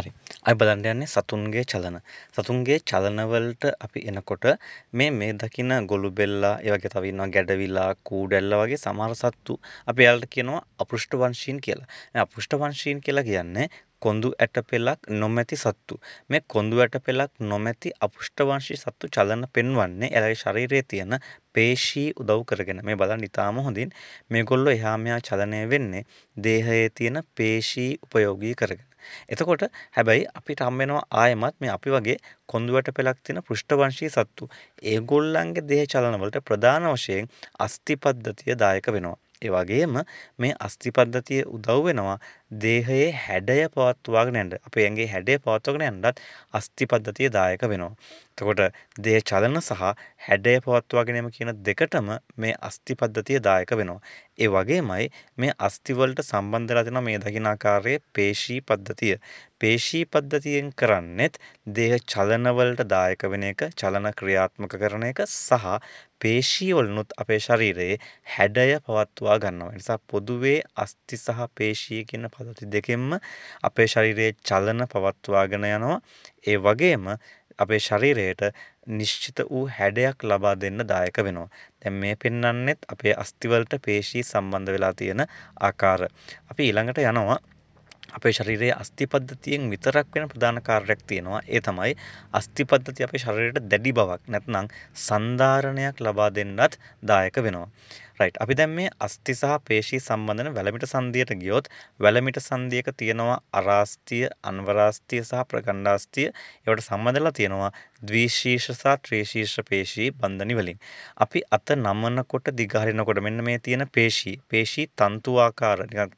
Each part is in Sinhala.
හරි. අපි බලන්න යන්නේ සතුන්ගේ චලන. සතුන්ගේ චලනවලට අපි එනකොට මේ මේ දකින ගොළු බෙල්ලා, ඒ වගේ තව ඉන්නවා ගැඩවිලා, කූඩැල්ලා වගේ සමහර සත්තු අපි එයාලට කියනවා අපෘෂ්ඨ වංශීන් කියලා. මේ අපෘෂ්ඨ වංශීන් කියලා කියන්නේ කොඳු ඇට පෙළක් නොමැති සත්තු. මේ කොඳු ඇට පෙළක් නොමැති අපෘෂ්ඨවංශී සත්තු චලන පෙන්වන්නේ එයාගේ ශරීරයේ තියෙන පේශී උදව් කරගෙන. මේ බලන්න ඉතාම හොඳින් මේගොල්ලෝ එහා මෙහා චලනය වෙන්නේ දේහයේ තියෙන පේශී උපයෝගී කරගෙන. එතකොට හැබැයි අපිට හම්බෙනවා ආයමත් මේ අපි වගේ කොඳුවට පෙලක් තියෙන පෘෂ්ඨවංශී සත්තු. ඒගොල්ලන්ගේ දේහ චලනවලට ප්‍රධාන වශයෙන් අස්ථි පද්ධතිය දායක වෙනවා. ඒ වගේම මේ අස්ථි පද්ධතිය උදව් වෙනවා දේහයේ හැඩය පවත්වාගෙන යන්න අපේ ඇඟේ හැඩය පවත්වාගෙන යන්නත් අස්ථි පද්ධතිය දායක වෙනවා. එතකොට දේහ චලන සහ හැඩය පවත්වා ගැනීම කියන දෙකටම මේ අස්ථි පද්ධතිය දායක වෙනවා. ඒ වගේමයි මේ අස්ථි වලට සම්බන්ධ වෙලා තියෙන මේ දකින ආකාරයේ පේශී පද්ධතිය. පේශී පද්ධතියෙන් කරන්නේත් දේහ චලන වලට දායක වෙන එක, චලන ක්‍රියාත්මක කරන එක සහ පේශී වලනුත් අපේ ශරීරයේ හැඩය පවත්වා ගන්නවා. ඒ නිසා පොදුවේ අස්ථි සහ පේශී කියන පද්ධති දෙකෙන්ම අපේ ශරීරයේ චලන පවත්වාගෙන යනවා. ඒ වගේම අපේ ශරීරයට නිශ්චිත වූ හැඩයක් ලබා දෙන්න දායක වෙනවා. දැන් මේ පෙන්වන්නෙත් අපේ අස්තිවලට පේශී සම්බන්ධ වෙලා තියෙන ආකාර. අපි ඊළඟට යනවා අපේ ශරීරයේ අස්ථි පද්ධතියෙන් විතරක් වෙන ප්‍රධාන කාර්යයක් තියෙනවා. ඒ තමයි අස්ථි පද්ධතිය අපේ ශරීරයට දැඩි බවක් නැත්නම් සන්ධාරණයක් ලබා දෙන්නත් දායක වෙනවා. රයිට් අපි දැන් මේ අස්ති සහ පේශී සම්බන්ධන වැලමිට සංදියට ගියොත් වැලමිට සංදියක තියෙනවා අරාස්තිය අන්වරාස්තිය සහ ප්‍රකණ්ඩාස්තිය ඒවට සම්බන්ධලා තියෙනවා ද්විශීෂ සහ ත්‍රිශීෂ පේශී බන්ධනි වලින් අපි අත නමනකොට දිගහරිනකොට මෙන්න මේ තියෙන පේශී පේශී තන්තු ආකාර නිකන්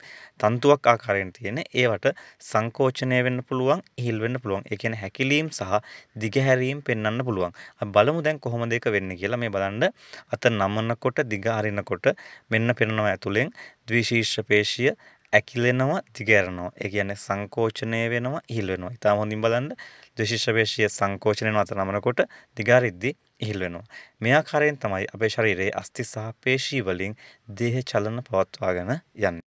තන්තුවක් ආකාරයෙන් තියෙන ඒවට සංකෝචනය වෙන්න පුළුවන් ඉහිල් වෙන්න පුළුවන් ඒ කියන්නේ හැකිලීම් සහ දිගහැරීම් පෙන්වන්න පුළුවන් අපි බලමු දැන් කොහොමද ඒක වෙන්නේ කියලා මේ බලන්න අත නමනකොට දිගහරිනකොට මෙන්න පෙන්වනවා ඇතුලෙන් ද්විශීෂ පේශිය ඇකිලෙනවා දිගහැරෙනවා. ඒ කියන්නේ සංකෝචනය වෙනවා ඉහිල් වෙනවා. ඊටාම හොඳින් බලන්න ද්විශිෂ්‍යපේශිය සංකෝචනය වෙනවා තනමනකොට දිගහරිද්දී ඉහිල් වෙනවා. මේ ආකාරයෙන් තමයි අපේ ශරීරයේ අස්ථි සහ පේශී වලින් දේහ චලන පවත්වාගෙන යන්නේ.